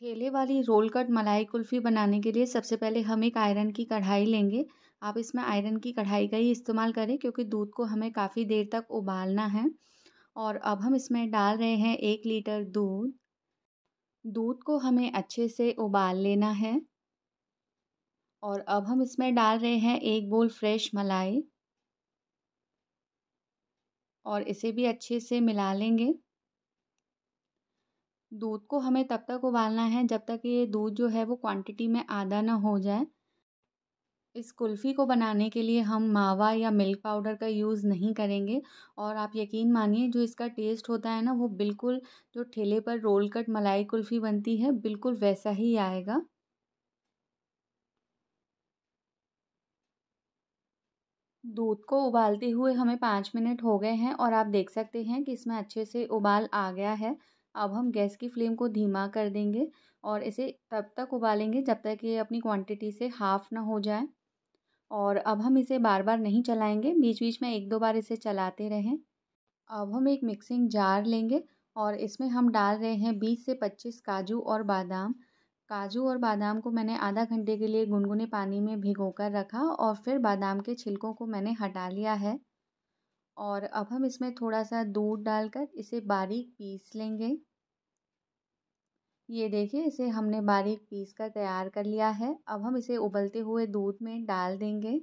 ठेले वाली role cut मलाई कुल्फ़ी बनाने के लिए सबसे पहले हम एक आयरन की कढ़ाई लेंगे आप इसमें आयरन की कढ़ाई का ही इस्तेमाल करें क्योंकि दूध को हमें काफ़ी देर तक उबालना है और अब हम इसमें डाल रहे हैं एक लीटर दूध दूध को हमें अच्छे से उबाल लेना है और अब हम इसमें डाल रहे हैं एक बोल फ्रेश मलाई और इसे भी अच्छे से मिला लेंगे दूध को हमें तब तक उबालना है जब तक ये दूध जो है वो क्वांटिटी में आधा ना हो जाए इस कुल्फ़ी को बनाने के लिए हम मावा या मिल्क पाउडर का यूज़ नहीं करेंगे और आप यकीन मानिए जो इसका टेस्ट होता है ना वो बिल्कुल जो ठेले पर रोल कट मलाई कुल्फ़ी बनती है बिल्कुल वैसा ही आएगा दूध को उबालते हुए हमें पाँच मिनट हो गए हैं और आप देख सकते हैं कि इसमें अच्छे से उबाल आ गया है अब हम गैस की फ्लेम को धीमा कर देंगे और इसे तब तक उबालेंगे जब तक ये अपनी क्वांटिटी से हाफ़ ना हो जाए और अब हम इसे बार बार नहीं चलाएंगे बीच बीच में एक दो बार इसे चलाते रहें अब हम एक मिक्सिंग जार लेंगे और इसमें हम डाल रहे हैं बीस से पच्चीस काजू और बादाम काजू और बादाम को मैंने आधा घंटे के लिए गुनगुने पानी में भिगो कर रखा और फिर बादाम के छिलकों को मैंने हटा लिया है और अब हम इसमें थोड़ा सा दूध डालकर इसे बारीक पीस लेंगे ये देखिए इसे हमने बारीक पीस कर तैयार कर लिया है अब हम इसे उबलते हुए दूध में डाल देंगे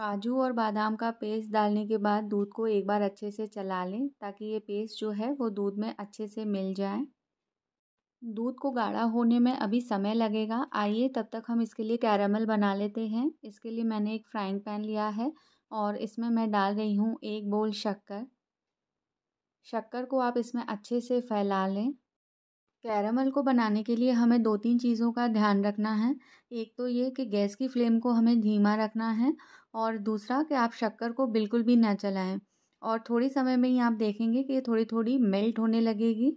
काजू और बादाम का पेस्ट डालने के बाद दूध को एक बार अच्छे से चला लें ताकि ये पेस्ट जो है वो दूध में अच्छे से मिल जाए दूध को गाढ़ा होने में अभी समय लगेगा आइए तब तक हम इसके लिए कैरामल बना लेते हैं इसके लिए मैंने एक फ्राइंग पैन लिया है और इसमें मैं डाल रही हूँ एक बोल शक्कर शक्कर को आप इसमें अच्छे से फैला लें कैरमल को बनाने के लिए हमें दो तीन चीज़ों का ध्यान रखना है एक तो ये कि गैस की फ्लेम को हमें धीमा रखना है और दूसरा कि आप शक्कर को बिल्कुल भी ना चलाएं और थोड़ी समय में ही आप देखेंगे कि ये थोड़ी थोड़ी मेल्ट होने लगेगी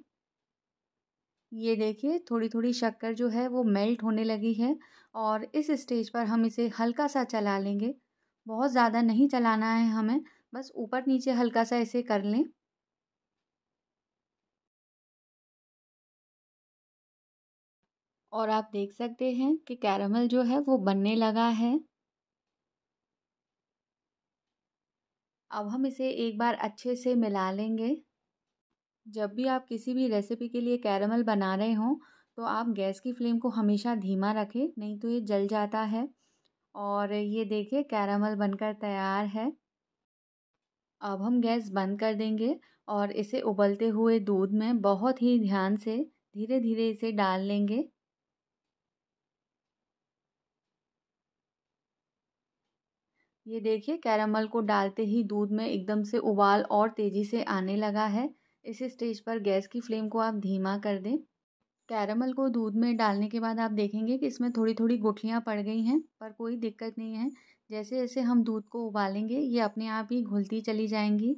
ये देखिए थोड़ी थोड़ी शक्कर जो है वो मेल्ट होने लगी है और इस स्टेज पर हम इसे हल्का सा चला लेंगे बहुत ज़्यादा नहीं चलाना है हमें बस ऊपर नीचे हल्का सा ऐसे कर लें और आप देख सकते हैं कि कैरमल जो है वो बनने लगा है अब हम इसे एक बार अच्छे से मिला लेंगे जब भी आप किसी भी रेसिपी के लिए कैरमल बना रहे हों तो आप गैस की फ्लेम को हमेशा धीमा रखें नहीं तो ये जल जाता है और ये देखिए कैरामल बनकर तैयार है अब हम गैस बंद कर देंगे और इसे उबलते हुए दूध में बहुत ही ध्यान से धीरे धीरे इसे डाल लेंगे ये देखिए कैरामल को डालते ही दूध में एकदम से उबाल और तेज़ी से आने लगा है इस स्टेज पर गैस की फ्लेम को आप धीमा कर दें कैरमल को दूध में डालने के बाद आप देखेंगे कि इसमें थोड़ी थोड़ी गुठलियाँ पड़ गई हैं पर कोई दिक्कत नहीं है जैसे जैसे हम दूध को उबालेंगे ये अपने आप ही घुलती चली जाएंगी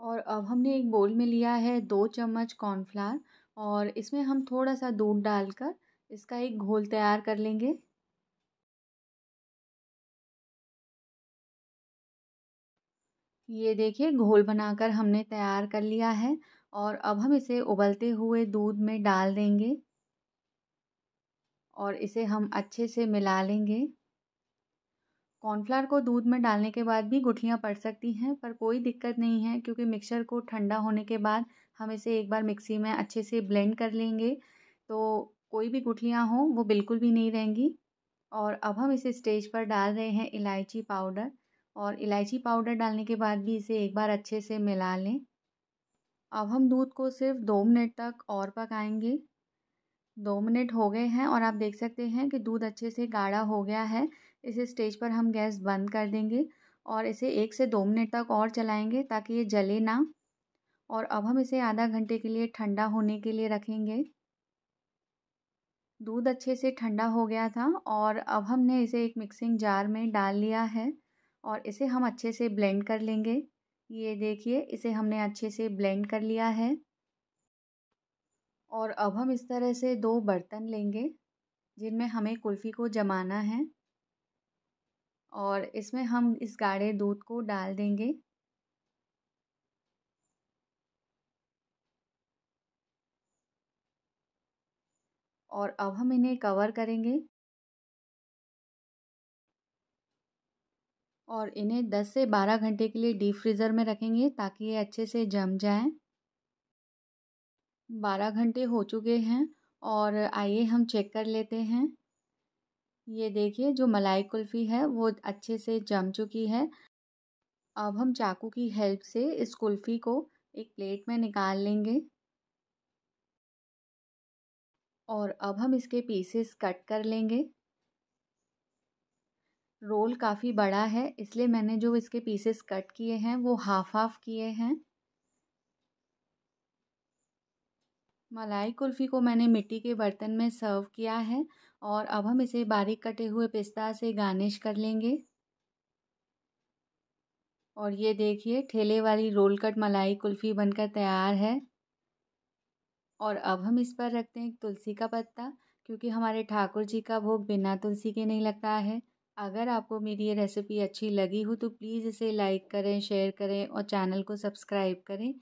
और अब हमने एक बोल में लिया है दो चम्मच कॉर्नफ्लावर और इसमें हम थोड़ा सा दूध डालकर इसका एक घोल तैयार कर लेंगे ये देखिए घोल बनाकर हमने तैयार कर लिया है और अब हम इसे उबलते हुए दूध में डाल देंगे और इसे हम अच्छे से मिला लेंगे कॉर्नफ्लावर को दूध में डालने के बाद भी गुठलियाँ पड़ सकती हैं पर कोई दिक्कत नहीं है क्योंकि मिक्सर को ठंडा होने के बाद हम इसे एक बार मिक्सी में अच्छे से ब्लेंड कर लेंगे तो कोई भी गुठलियाँ हों वो बिल्कुल भी नहीं रहेंगी और अब हम इसे स्टेज पर डाल रहे हैं इलायची पाउडर और इलायची पाउडर डालने के बाद भी इसे एक बार अच्छे से मिला लें अब हम दूध को सिर्फ दो मिनट तक और पकाएंगे दो मिनट हो गए हैं और आप देख सकते हैं कि दूध अच्छे से गाढ़ा हो गया है इस स्टेज पर हम गैस बंद कर देंगे और इसे एक से दो मिनट तक और चलाएंगे ताकि ये जले ना और अब हम इसे आधा घंटे के लिए ठंडा होने के लिए रखेंगे दूध अच्छे से ठंडा हो गया था और अब हमने इसे एक मिक्सिंग जार में डाल लिया है और इसे हम अच्छे से ब्लेंड कर लेंगे ये देखिए इसे हमने अच्छे से ब्लेंड कर लिया है और अब हम इस तरह से दो बर्तन लेंगे जिनमें हमें कुल्फ़ी को जमाना है और इसमें हम इस गाढ़े दूध को डाल देंगे और अब हम इन्हें कवर करेंगे और इन्हें दस से बारह घंटे के लिए डीप फ्रीज़र में रखेंगे ताकि ये अच्छे से जम जाएं बारह घंटे हो चुके हैं और आइए हम चेक कर लेते हैं ये देखिए जो मलाई कुल्फ़ी है वो अच्छे से जम चुकी है अब हम चाकू की हेल्प से इस कुल्फ़ी को एक प्लेट में निकाल लेंगे और अब हम इसके पीसेस कट कर लेंगे रोल काफ़ी बड़ा है इसलिए मैंने जो इसके पीसेस कट किए हैं वो हाफ़ हाफ़ किए हैं मलाई कुल्फ़ी को मैंने मिट्टी के बर्तन में सर्व किया है और अब हम इसे बारीक कटे हुए पिस्ता से गार्निश कर लेंगे और ये देखिए ठेले वाली रोल कट मलाई कुल्फ़ी बनकर तैयार है और अब हम इस पर रखते हैं तुलसी का पत्ता क्योंकि हमारे ठाकुर जी का भोग बिना तुलसी के नहीं लगता है अगर आपको मेरी ये रेसिपी अच्छी लगी हो तो प्लीज़ इसे लाइक करें शेयर करें और चैनल को सब्सक्राइब करें